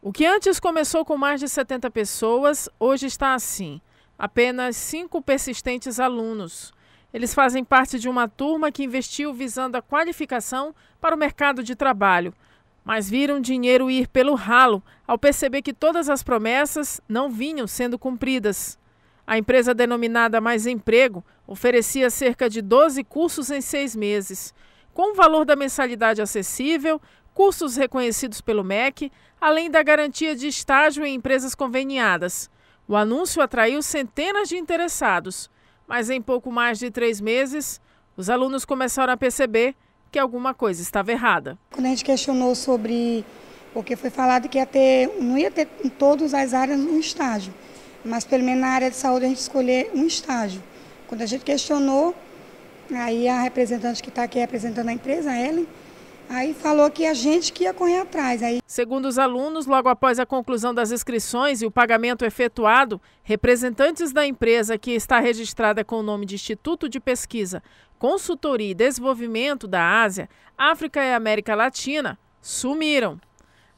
O que antes começou com mais de 70 pessoas, hoje está assim: apenas cinco persistentes alunos. Eles fazem parte de uma turma que investiu visando a qualificação para o mercado de trabalho, mas viram dinheiro ir pelo ralo ao perceber que todas as promessas não vinham sendo cumpridas. A empresa denominada Mais Emprego oferecia cerca de 12 cursos em seis meses, com um valor da mensalidade acessível, cursos reconhecidos pelo MEC, além da garantia de estágio em empresas conveniadas. O anúncio atraiu centenas de interessados, mas em pouco mais de três meses, os alunos começaram a perceber que alguma coisa estava errada. Quando a gente questionou sobre, porque foi falado que ia ter, não ia ter em todas as áreas um estágio, mas pelo menos na área de saúde a gente escolher um estágio. Quando a gente questionou, aí a representante que está aqui representando a empresa, a Ellen, Aí falou que a gente que ia correr atrás. Aí... Segundo os alunos, logo após a conclusão das inscrições e o pagamento efetuado, representantes da empresa que está registrada com o nome de Instituto de Pesquisa, Consultoria e Desenvolvimento da Ásia, África e América Latina sumiram.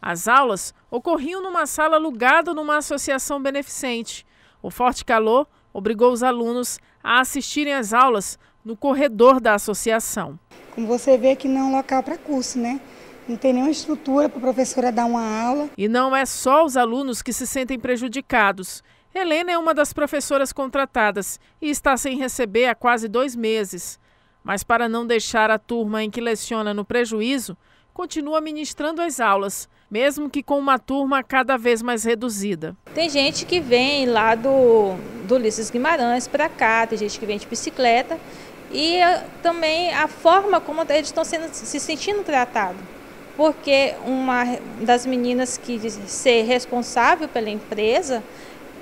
As aulas ocorriam numa sala alugada numa associação beneficente. O forte calor obrigou os alunos a assistirem às aulas no corredor da associação. Como você vê, aqui não é um local para curso, né? não tem nenhuma estrutura para a professora dar uma aula. E não é só os alunos que se sentem prejudicados. Helena é uma das professoras contratadas e está sem receber há quase dois meses. Mas para não deixar a turma em que leciona no prejuízo, continua ministrando as aulas, mesmo que com uma turma cada vez mais reduzida. Tem gente que vem lá do, do Ulisses Guimarães para cá, tem gente que vem de bicicleta e eh, também a forma como eles estão sendo, se sentindo tratados. Porque uma das meninas que ser responsável pela empresa,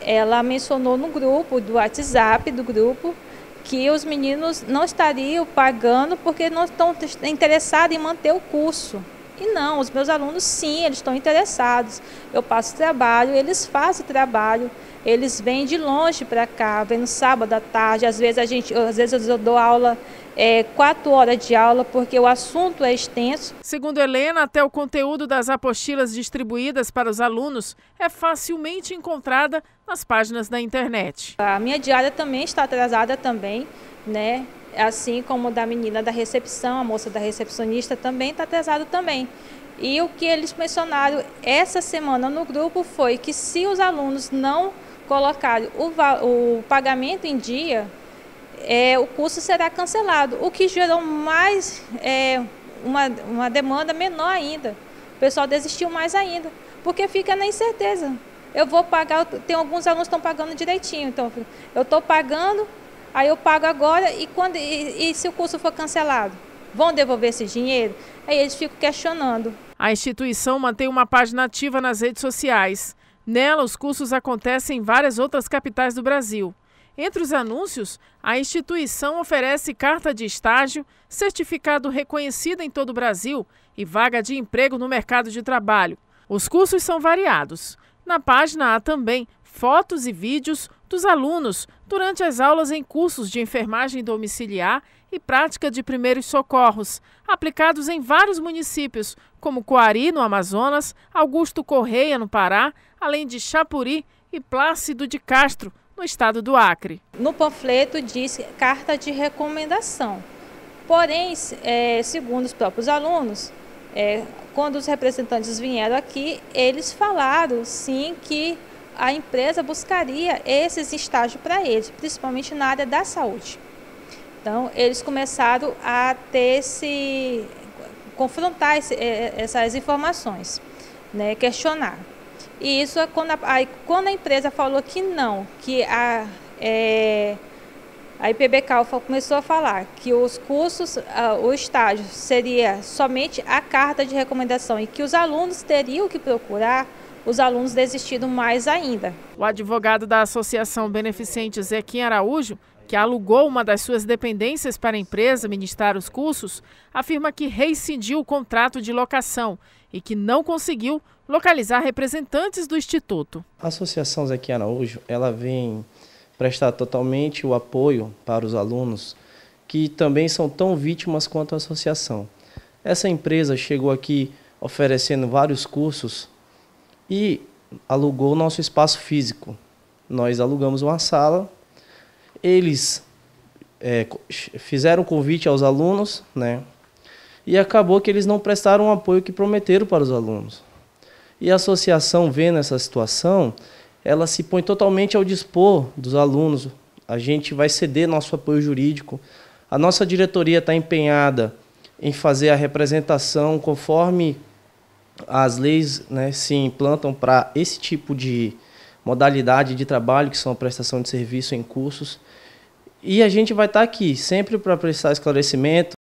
ela mencionou no grupo, do WhatsApp do grupo, que os meninos não estariam pagando porque não estão interessados em manter o curso. E não, os meus alunos sim, eles estão interessados. Eu passo trabalho, eles fazem trabalho, eles vêm de longe para cá, vêm no sábado à tarde, às vezes a gente, às vezes eu dou aula é, quatro horas de aula, porque o assunto é extenso. Segundo Helena, até o conteúdo das apostilas distribuídas para os alunos é facilmente encontrada nas páginas da internet. A minha diária também está atrasada também, né? assim como da menina da recepção, a moça da recepcionista também está pesado também. E o que eles mencionaram essa semana no grupo foi que se os alunos não colocarem o, o pagamento em dia, é, o curso será cancelado, o que gerou mais é, uma, uma demanda menor ainda. O pessoal desistiu mais ainda, porque fica na incerteza. Eu vou pagar, tem alguns alunos que estão pagando direitinho, então eu estou pagando, Aí eu pago agora e, quando, e, e se o curso for cancelado? Vão devolver esse dinheiro? Aí eles ficam questionando. A instituição mantém uma página ativa nas redes sociais. Nela, os cursos acontecem em várias outras capitais do Brasil. Entre os anúncios, a instituição oferece carta de estágio, certificado reconhecido em todo o Brasil e vaga de emprego no mercado de trabalho. Os cursos são variados. Na página há também fotos e vídeos dos alunos durante as aulas em cursos de enfermagem domiciliar e prática de primeiros socorros, aplicados em vários municípios, como Coari, no Amazonas, Augusto Correia, no Pará, além de Chapuri e Plácido de Castro, no estado do Acre. No panfleto diz carta de recomendação. Porém, é, segundo os próprios alunos, é, quando os representantes vieram aqui, eles falaram sim que a empresa buscaria esses estágios para eles, principalmente na área da saúde. Então, eles começaram a ter esse. confrontar esse, eh, essas informações, né, questionar. E isso é quando a, aí, quando a empresa falou que não, que a. É, a começou a falar que os cursos, ah, o estágio, seria somente a carta de recomendação e que os alunos teriam que procurar os alunos desistiram mais ainda. O advogado da Associação Beneficente Zequim Araújo, que alugou uma das suas dependências para a empresa ministrar os cursos, afirma que rescindiu o contrato de locação e que não conseguiu localizar representantes do instituto. A Associação Zequim Araújo, ela vem prestar totalmente o apoio para os alunos que também são tão vítimas quanto a associação. Essa empresa chegou aqui oferecendo vários cursos e alugou o nosso espaço físico. Nós alugamos uma sala, eles é, fizeram convite aos alunos, né? E acabou que eles não prestaram o apoio que prometeram para os alunos. E a associação, vendo essa situação, ela se põe totalmente ao dispor dos alunos. A gente vai ceder nosso apoio jurídico. A nossa diretoria está empenhada em fazer a representação conforme as leis né, se implantam para esse tipo de modalidade de trabalho, que são a prestação de serviço em cursos. E a gente vai estar tá aqui sempre para prestar esclarecimento,